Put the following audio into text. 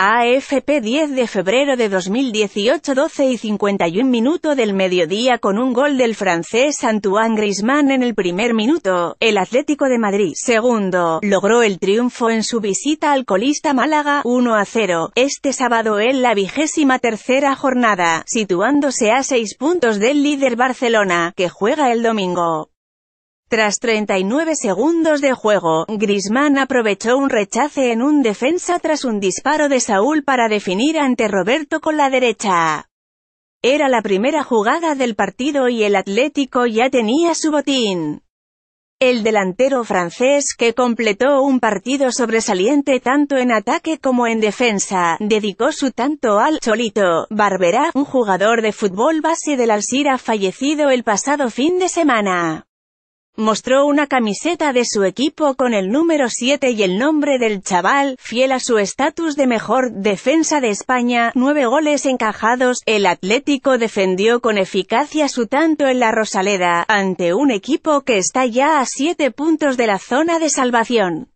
AFP 10 de febrero de 2018 12 y 51 minuto del mediodía con un gol del francés Antoine Griezmann en el primer minuto, el Atlético de Madrid, segundo, logró el triunfo en su visita al colista Málaga, 1 a 0, este sábado en la vigésima tercera jornada, situándose a seis puntos del líder Barcelona, que juega el domingo. Tras 39 segundos de juego, Griezmann aprovechó un rechace en un defensa tras un disparo de Saúl para definir ante Roberto con la derecha. Era la primera jugada del partido y el Atlético ya tenía su botín. El delantero francés, que completó un partido sobresaliente tanto en ataque como en defensa, dedicó su tanto al Cholito Barberá, un jugador de fútbol base del Alcira fallecido el pasado fin de semana mostró una camiseta de su equipo con el número 7 y el nombre del chaval, fiel a su estatus de mejor defensa de España, nueve goles encajados, el Atlético defendió con eficacia su tanto en la Rosaleda, ante un equipo que está ya a siete puntos de la zona de salvación.